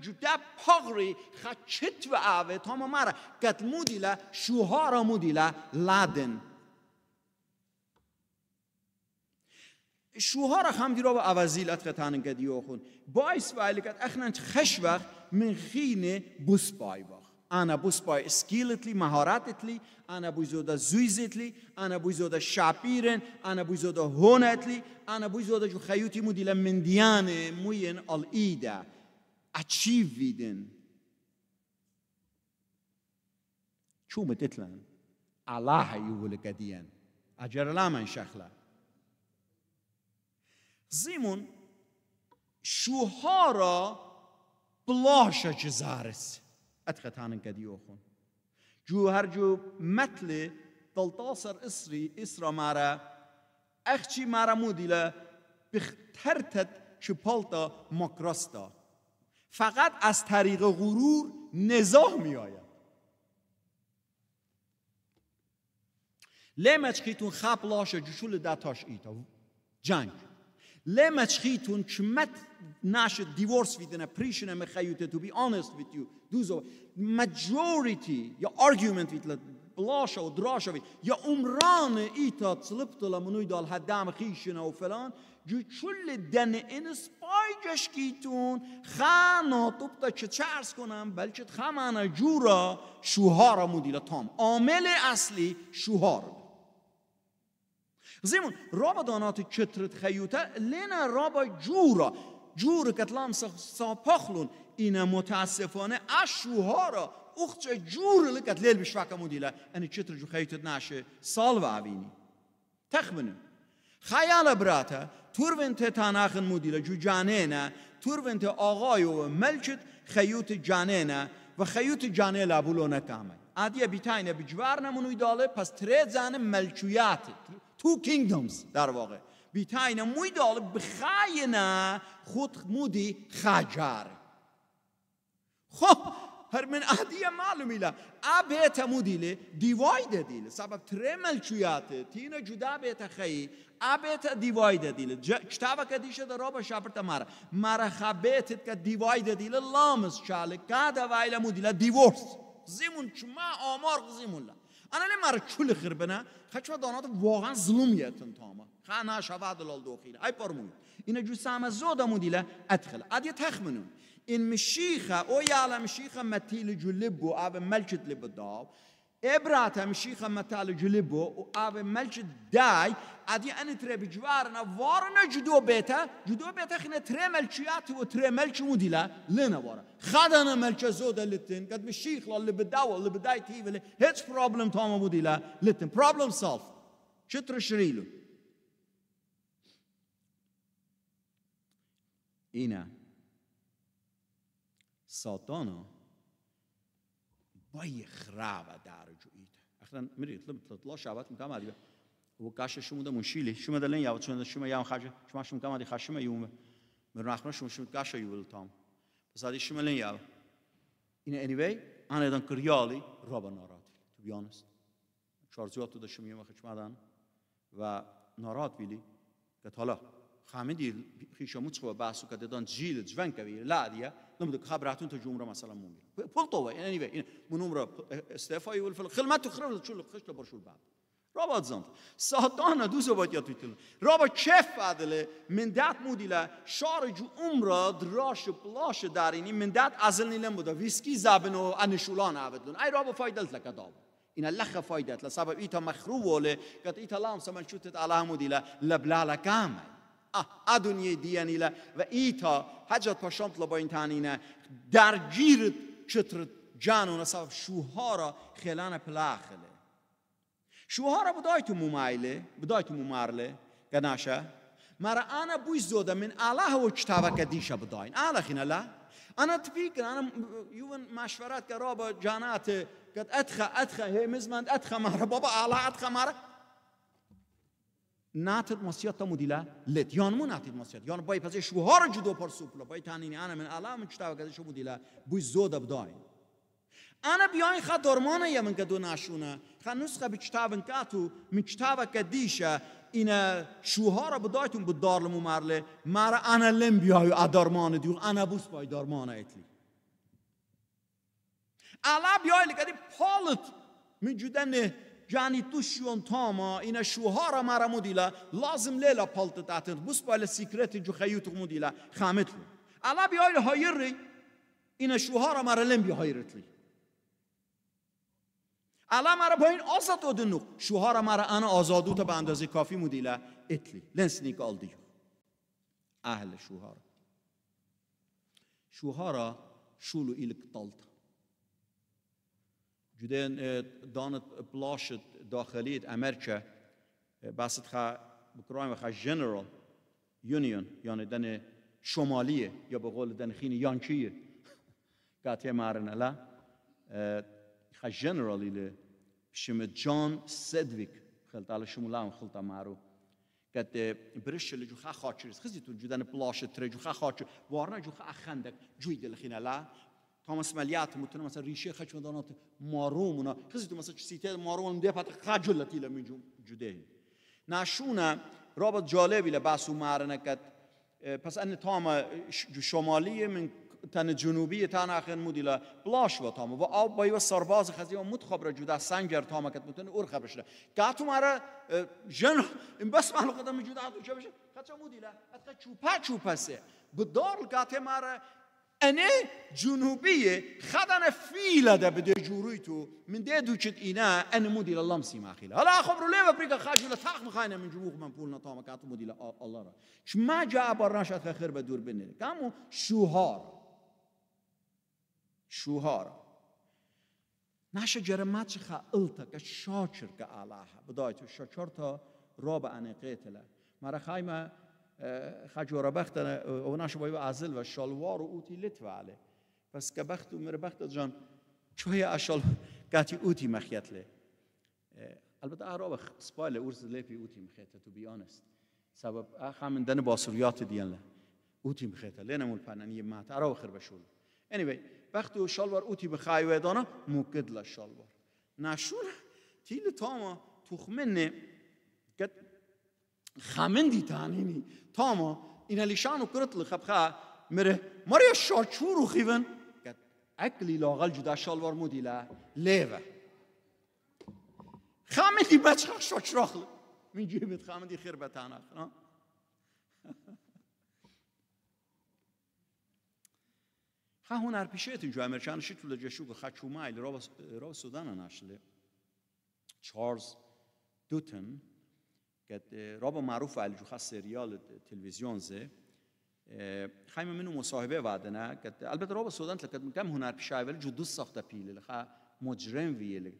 juda pogri ha و ave ما mara gat mudila shuhara mudila laden شوهار خمدی را به عوضیل اتقه تنگدی آخون بایس و علیکت اخنانچ خش وقت من خین بوس بای باخ انا بوس بای اسکیلتلی مهارتتلی انا زودا زویزتلی انا زودا شاپیرن انا زودا هونتلی انا زودا جو خیوتی مدیل مندیان موین ال ایده achieve den. Ču me titlan? Allaha juhul gadijan. A džerlaman šahla. Zimun شوهارا بلاشا جزارس أتختان قديوخون جو هرجو متل دلتاصر إسري إسرا مارا أخشي مارا موديلا بخترتت شبالتا مكرستا فقط از طریق غرور نزاه می آید لمچخیتون خب لاشه جشول دتاش ایتا جنگ لمچخیتون کمت نشه دیورس ویدنه پریشنه مخیوته تو بی آنست ویت یو دوزو مجوریتی یا آرگیومنت ویت بلاشه و دراشه وید یا عمران ایتا تسلبتلا منوی دال حدام خیشنه و فلان جوچول دن این سپای جشکیتون خانا توبتا چه چرس کنم بلکه خمانا جورا شوهارا مدیلا تام عامل اصلی شوهار زیمون رابا دانات خیوته لینه لینا رابا جورا جور کتلام ساپخلون این متاسفانه شوهارا اخت جور لکت لیل بشفاکا مدیلا این چتر جو خیوتت نشه سال و عوینی تخبنه خیال براتا تورونت جو mudile cu canene آقای و ملکت خیوت جانینه و خیوت جانه لابولو نکامه آدیه بیتاینه بجوار نمونوی داله پس تره زن ملکویات تو کینگدومز در واقع بیتاینه موی داله بخاینه خود مودی خاجار خب هر من اهدیه معلوم میله ا بیت دیواید دیله دیوای سبب ترمل چویاته تینه جدا بیت خیی ا بیت دیوای دیله کتاب که دیشه در رابا شاپرت مارا مارا که دیوای دیله لامس چاله که ده وایل مودیله. دیورس زیمون چما آمار زیمونله. لن انا لی مارا چول خیر بنا خچوا دانات واقعا ظلم یتن تاما خانه شوادل دلال دوخیل ای پارمون اینا جو سامزو دامو مودیله ادخل ادیه تخمنون إن مشيخة او يا یالا مشیخه متیل جلبو أبي ملچت لب داو إبرات مشيخة متال جلبو أبي ملج داي أدي أنا تري بجوارنا وارنا جدو بيتا جدو بيتا خنا تري ملشياتي وتري ملش موديلا لنا وارا خدنا ملش زودا لتن قد مشيخ اللي بداو اللي بداي تيفلي هيتش بروبلم تاما موديلا لتن بروبلم سولف شتر شريلو إينا satana وای خرابه در جوی اخیرا میری طلا تطلا شوبت می تام و کاش شما ده مشیلی شما ده لین یوت شما ده شما یم خرج شما شما تام علی خشم یوم من رخنا شما شما کاش یومه ده تام زادی شما لین یال این انیوی انا دان کریالی روبا نارا یانس شارژ یوت ده شما یم وقت دان و نارات بیلی که تالا خمی دی فیشامو چوا بسو کده دان جیل جوان لادیا نمدک خابراتون تجومرا مثلا را استفایی ول بی خلمت تو خرم خلمتو چون شو خش برشو الباب رابط سادان ساتان دو زبات يا تويتل رابط چه فضله من دات مودیله شار جو عمر دراش پلاش دارینی من دات ازل نیلم بوده ویسکی زبن و انشولان عبدلون ای رابط فایدلت لکه داب این لخ فایدت لسبب ایتا مخروب وله قد ایتا لام سمن شوتت علامو دیله لبلا لکامه ادونی دیانیلا و ایتا حجت پاشامت لباین تانینا درگیرت چطرت جانو نصف شوهارا خیلان پلاخله شوهارا بدای تو ممایله بدای تو ممارله گناشا مرا انا بوی زوده من الله و کتابه که دیشا بداین الله خین الله انا تفیکر انا یون مشورت که رابا جانات قد ادخه ادخه هی مزمند ادخه مارا بابا الله ادخه مارا ناتت مسيطة مديلا لد یان مو ناتد یان یان بای پس شوهار جدا پر سوپلا بای تنینی. انا من علام چتا و شو مدیله بوی زود انا آن بیای خا درمانه که دو نشونه، خا نسخه و كاتو من چتابا کدیشا اینا شوهارا بدایتون بود دارلمو مرله مرا انا لم بیایو ادارمان دیو انا بوس باید درمانه ایتلی الا بیاین کدی پالت می جانی یعنی تو شون تاما اینا شوهارا مرا مدیلا لازم لیلا پالت تاتر بس پایل سیکرت جو خیوت مدیلا خامت لو الا آیل هایر ری اینا شوهارا مرا بی بیهایرت لی الا مرا با این آزاد نو شوهارا مرا انا آزادو تا به اندازه کافی مدیلا اتلی لنس نیکال دیو اهل شوهارا شوهارا شولو ایلک طالتا جدین دانت بلاشت داخلیت امریکا بسید خا بکرایم خا جنرال یونیون یعنی دن شمالیه یا به قول دن خینی یانکیه قطعه مارنه لا خا جنرالی لی شم جان سدویک خلط علا شمولا هم خلطا مارو که برش اللي جوخا خاطر خزي تو جدان بلاش خواه جوخا وارنه جو خواه خندك جویدل دل خینه لا تامس ملیات متنا مثلا ریشه خچ مدانات خزی تو مثلا سیته مارومون ده پات خجلتی من جوده نشونه رابط جالبی لباس و معرنکت پس ان تام شمالی من تن جنوبی تن اخر مودیلا بلاش و تام و آب بای و سرباز خزی و مد خبر جوده سنگر تام کت متن اور خبرش ده گاتو مارا جن بس ما قدم جوده اتو چه بشه خچ مودیلا ات چوپا چوپسه بدار گاته مارا ئەنێ جنوبیە خەدانە فیلە دە بدێ جووریت و من دێ دووچت ئینا ئەنمودی لە لەم سیماخیلە هەلا خبر لێ بە پێکە خاش لە تاق مخانە من جووخ من پول نەتامە کات مودي لە را شو ما جاء ڕاشات خەخر بە دوور بنێ کام و شوهار شوهار ناشە جەرەمات چ خا ئڵتە کە شاچر کە ئالاها بدایت و تا ڕۆ بە ئەنێقێتە لە مەرەخایمە خجوره بخت اوناش باید ازل و شالوار و اوتی لت علی پس که بخت و مر بخت جان چوی اشال گتی اوتی مخیت لی البته اعراب سپایل ارز لپی اوتی مخیت تو بی آنست سبب اخم دن باسوریات دیان لی اوتی مخیت لی نمول یه مات اعراب خیر بشول anyway بخت و شالوار اوتی و دانا موکد له شالوار نشون تیل تاما خمندی تانینی تاما إن ليشانو كرت لخبخا مره مريا شارشورو خيفن قد اکلی لاغل جدا شالوار مودی لا لیفه شاچ بچخ شارشراخل من جیبت دی خیر بتانا ها هنر پیشت جو امرچانشی شی تو لجشو خا چومایل را را سودان نشلی چارز دوتن كانت آه، رابا معروفة على جوخا سيريال التلفزيون زي آه، خايمة منو مصاحبة بعدنا كانت البته رابا سودان كانت كم هنر بشايفل جو دو ساخته بيل لخا مجرم فيل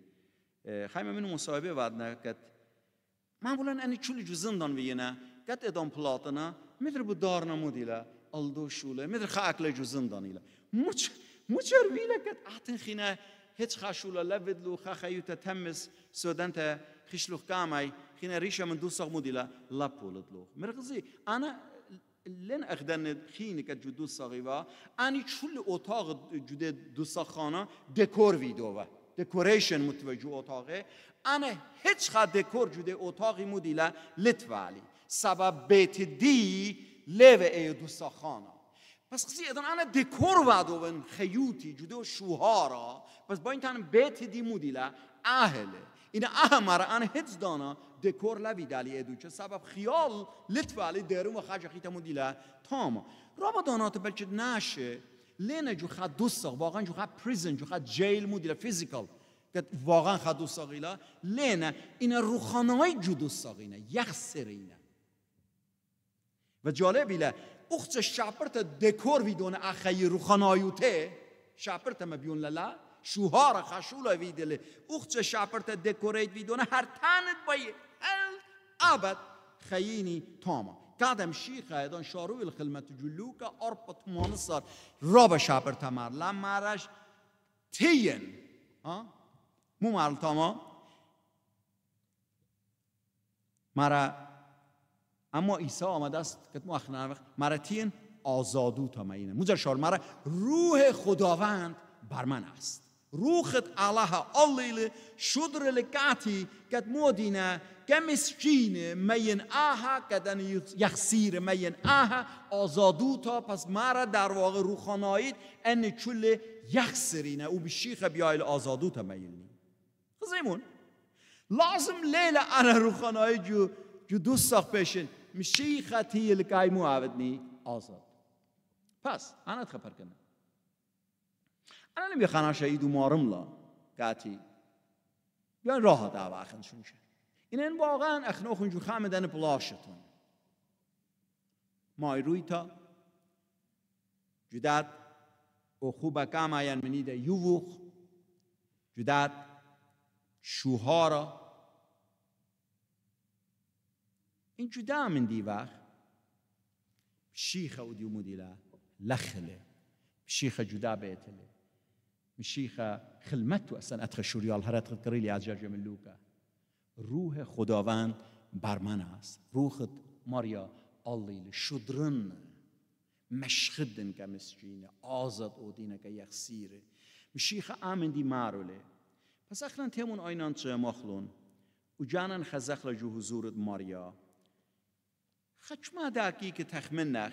آه، خايمة منو مصاحبة بعدنا كانت معمولا أنا تشولي جو زندان فينا كانت إدام بلاطنا مثل بدارنا موديلا ألدو شوله خا خاكله جو زندان إلا مش مجر فيلا كانت أعتن خينا هيتش خاشولا لابدلو خا خيوتا تمس سودان تا خشلوخ كاماي كنا ريشة من دو غمودي لا لا بولد لو مرغزی انا لن اخدن جد که جدو با انی چول اتاق جده دوسا خانه دکور و دکوریشن متوجه اتاقه انا هیچ خا دکور جده اتاقی لطف لطفالی سبب بیت دی لیوه ای دوسا خانه پس خسی ادن انا دکور و خیوتی جده شوهارا پس با این تن بیت دی مدیله اهله این احمر ان هیچ دانا دکور لوی دلی ادو چه سبب خیال لطف علی درو و خج خیتمو دیلا تام را دانات بلکه نشه لینه جو خد دوست ساق واقعا جو خد پریزن جو خد جیل مو فیزیکل، فیزیکال که واقعا خد دوست ساقیلا لین این روخانه جو دوست یخ سرینه و جالبیله، ایله اخت شپرت دکور ویدونه اخی روخانه هایو ته شپرت بیون شوهار خشول ویدله اوخ چه شپرت دکوریت ویدونه هر تنت بایی هل عبد خیینی تاما قدم شیخ ایدان شارو الخلمت جلو که ارپا تمانه را به شپرت مرلم مرش تیین مو مرل تاما اما ایسا آمده است که مو اخنا آزادو تا مینه موزر شار مره روح خداوند بر من است روخت الله قليلة شدر لكاتي كد مودينا كمسجينة مين آها كدن يخسير مين آها آزادوتا پس مارا در واقع روخانايد ان چل يخسرينه او بشيخ بيايل آزادوتا مين خزيمون لازم ليلة أنا روخانايد جو جو دوستاق بشن مشيخة تيل كاي مو عودني آزاد پس أنا تخبر كنه انا نمی خانه شهید و مارملا قاتی بیا راه دعوه اخن شه. این واقعا اخنو خونجو خامدن پلاشتون مای روی تا جدات او خوب کام آین منی یووخ جدات شوهارا این جدا من دی وقت شیخ او لخله شیخ جدا بیتله مشیخ خلمت و اصلا اتخ شوریال هر اتخ کریلی از جرج ملوکه روح خداوند بر من است روحت ماریا آلیل شدرن مشخدن که مسجینه آزاد اودینه که یخسیره مشیخ آمن دی ماروله پس اخلا تیمون آینان چه مخلون و جانن خزخ لجو حضورت ماریا خچما داکی که تخمن نخ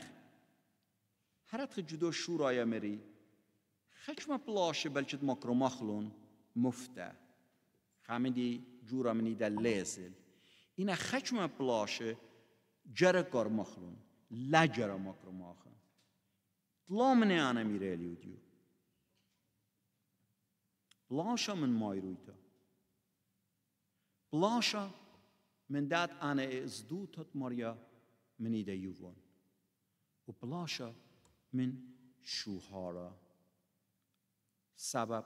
هر اتخ جدو شورای مری خەچمە پڵاشی بەلچت مەکرۆمەخلون مفتە خامدی جوورە منی دە لێزل ئینە خەچمە پڵاشە جەرە کۆرمەخلون لە جەرە مەکرۆماخن تڵۆ منێ ئانە میرێلی و دیو بڵاشە من مایرویتە بڵاشە من دات ئانە ئێزدوو تۆت مۆریە منی دەیوبوون و بڵاشە من شوهارە سبب سبب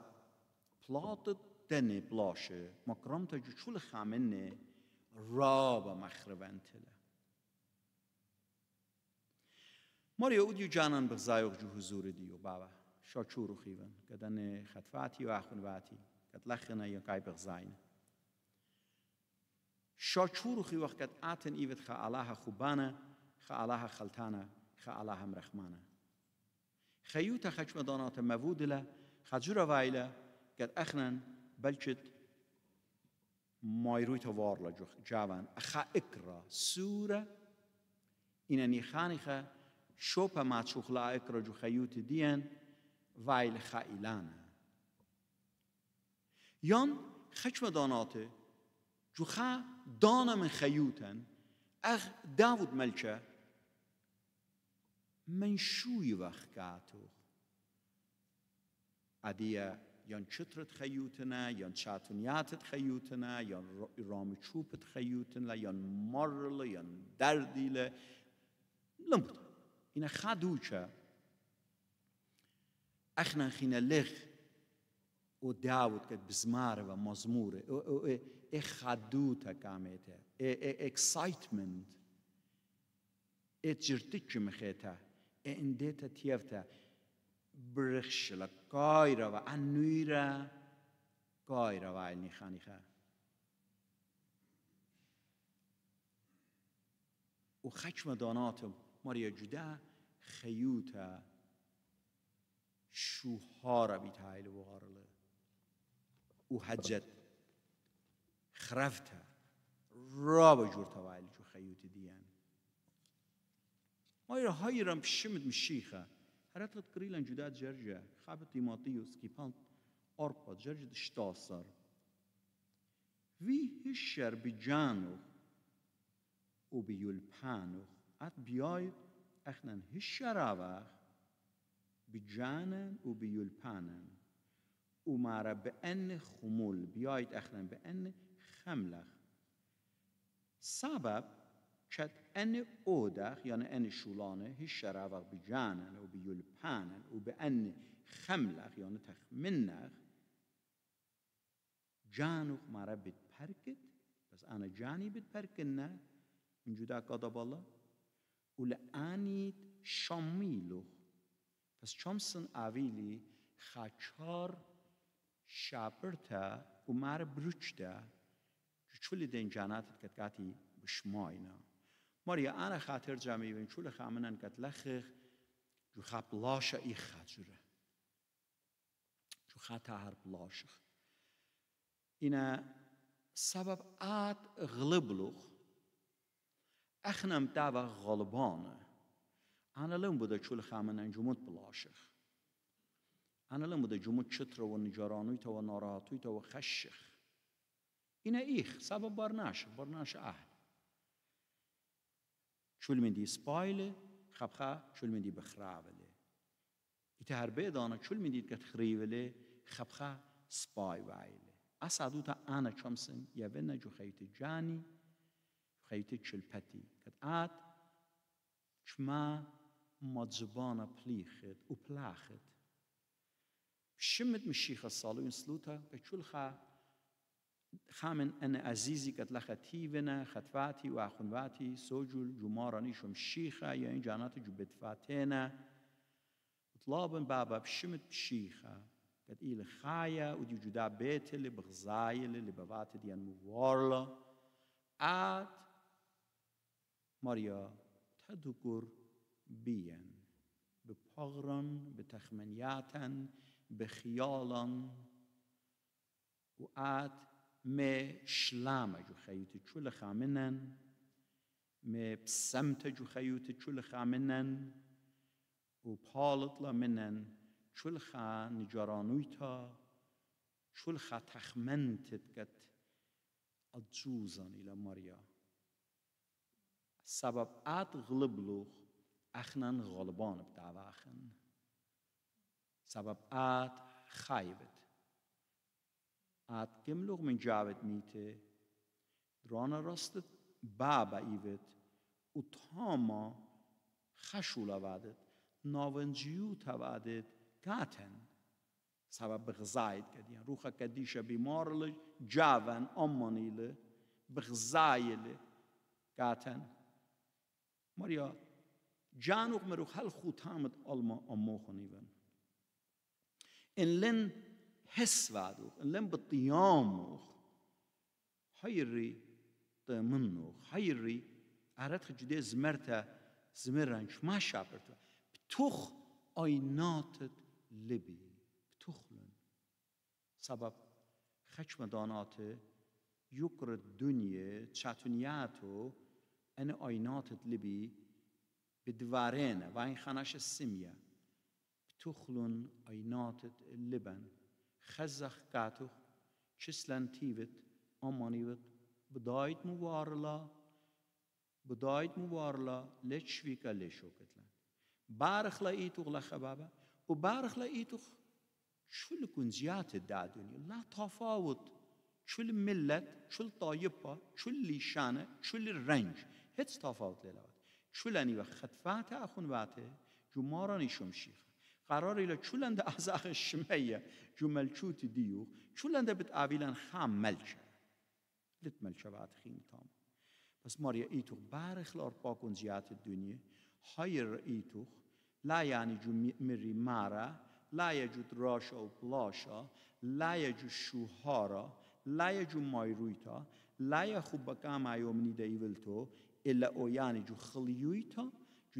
پلات تا blaşı, makram خامن راب مخروان تله ما ماری او دیو جانان بغزایق جو حضور دیو بابا شاچور و خیون گدن خطفاتی و اخونواتی گد لخنه یا قای بغزاین شاچور و وقت آتن ایوت خا الله خوبانه خا الله خلطانه خا الله رخمانه. خیوت خچم دانات مودله خجورا وایلا گر اخنن بلچت مایروی تا وارلا جوان اخا اکرا سورا اینا نیخانیخا شوپا ما چوخلا اکرا جو خیوت دین وایل خائلانا یان خشم داناته جوخا دانا من خيوتا اخ داود ملكه من شوي وخكاتو عدية يان چترت خيوتنا يان چاتونياتت خيوتنا يان رام چوبت خيوتنا يان مرل يان درديل لمبت إن خادوشا اخنا خينا لغ و داوت که بزمار و مزمور ای خادوتا كاميتا ای اکسایتمنت ای جرتك مخيتا ای انديتا تيفتا brixla gaire bh an nuúra gaire bhhail ní chanicha. و خشم داناتم ماریا جوده خیوته شوهارا بیت هایل بغارله حجت خرفتا را بجور جو خیوت دیان ما ایره هایرم پشمت مشیخه هەرەتت کڕی لە جودا جەرجە خابت تیماتی و سکیپان ئۆرپە جرجة شتا سەر وی هیچ شەر بجانوخ و بیولپانوخ ئەت بیایت ئەخنەن هیچ شەراوەخ بجانن و بیولپانن ومارە بأن خمول بیایت ئەخنەن بأن خملخ سبب ان Qed en odax, yani en şulane, hişşera ve bi canen, u bi yulpanen, u bi en xemlax, yani tahminnax, جانوخ مارا بتبركت بس أنا جاني بتبركنا من جدا قضب الله ولآني شميلوخ بس شمسن آويلي خاچار شابرتا ومارا بروچتا جوشولي دين جاناتت كتكاتي بشماينا ماریا آن خاطر جمعی و چول خامنن کت لخخ جو خب لاشا ای خجره جو خطا هر بلاشخ اینه سبب آت غلبلوخ اخنم دو غلبانه آن لون بوده چول خامنن جمود بلاشه. آن لون بوده جمود چطر و نجارانوی تا و ناراتوی تا و خشخ اینه ایخ سبب برناشه. برناشه اهل شول می‌دی سپایل خب خا شول می‌دی بخرایله. این تهربه دانا شول می‌دید که خرایله خب خا سپای وایل. از عدوت آنا چمپسون جو نجوایت جانی، خیت چلپتی که آد چما مجبانا پلیخت و او پلا خد. چند میشی خسالو سلوتا خا خامن أن عزیزی که تلا و نه خطواتی و اخونواتی سوجل جمارانی شم شیخه یا این جانات جو بدفاته نه اطلابن بابا بشمت بشیخه قد إيل و ودي جدا بيت اللي بغزايل اللي ببات ديان موارلا آت ماريا به تخمنیاتن به خیالان و وآت me shlama ju khayut chul khamenan me psamta ju khayut chul khamenan u palatla minan chul kha nijaranuita chul kha takhmentet kat adzuzan ila maria سبب عد غلبلوخ اخنان غلبان بدعواخن سبب عد خايبت آت کم من جاوید نیتے روانا راستت بابا ایدت او تاما خشولا وادت ناوان جیو تا وادت کاتن سبب بغزاید کدی روخ کدیش بیمار لی جاوان آمانی لی بغزای لی کاتن ماریا جانوگ مروخ هل خود تامت آلما آمو این لن حس بعدو انلم بالطياموخ حيري منوخ حيري عرت جدي زمرتا زمرنش ما شابرتا بتوخ ايناتت لبي بتخلن سبب خشم دانات يكر الدنيا تشاتونياتو انا ايناتت لبي بدوارينا وين خناش السميه بتخلن ايناتت اللبن xəzzəxqətuh, çislentivit, amanivit, بدایت موارلا، بدایت موارلا، لچویکا لشوکتلن بارخلا ایتوغ خبابا و بارخلا ایتوغ چول کن دا دنیا لا تفاوت چول ملت چول طایب،ا شل لیشانه، شل رنج هیچ تفاوت للاوات چول انی وخد خطفات اخون باته جمارانی قرار الى چولند ازاخ شمية جمل چوت ديوخ چولند بت اويلن خام ملچه لت ملچه وقت خیم تام بس ماريا ايتوخ بارخلار باكون زيات الدنيا هاير ايتوخ لا يعني جو مري مارا لا يجود راشا و بلاشا لا يجود شوهارا لا يجو مايرويتا لا يخوب بكام ايومني دا ايولتو إلا أو يعني جو خليويتا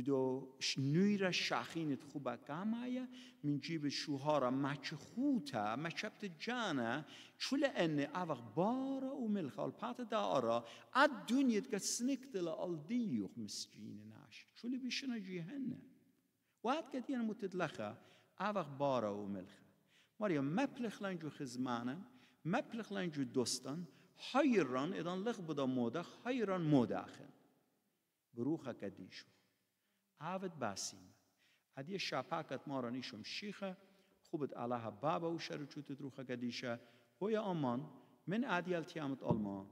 جدا نویر شاخینت خوبا کامایا من جیب شوهارا خوتا مچبت جانه چول ان اوغ بارا و ملخال پات دارا اد دنیت که آل لالدیوخ مسجین ناش چول بیشنا جیهنه وقت کدین متدلخه اوغ بارا و ملخه ماریا مپلخ لنجو خزمانه مپلخ لنجو دوستان حیران ادان لغ بدا مودخ حیران مودخن بروخه کدیشو عابد باسیم ئەدیە شاپاکت را نیشم شیخه خوبت علاها بابا و شرچوت روخه گدیشه بویا آمان من تیامت آلمان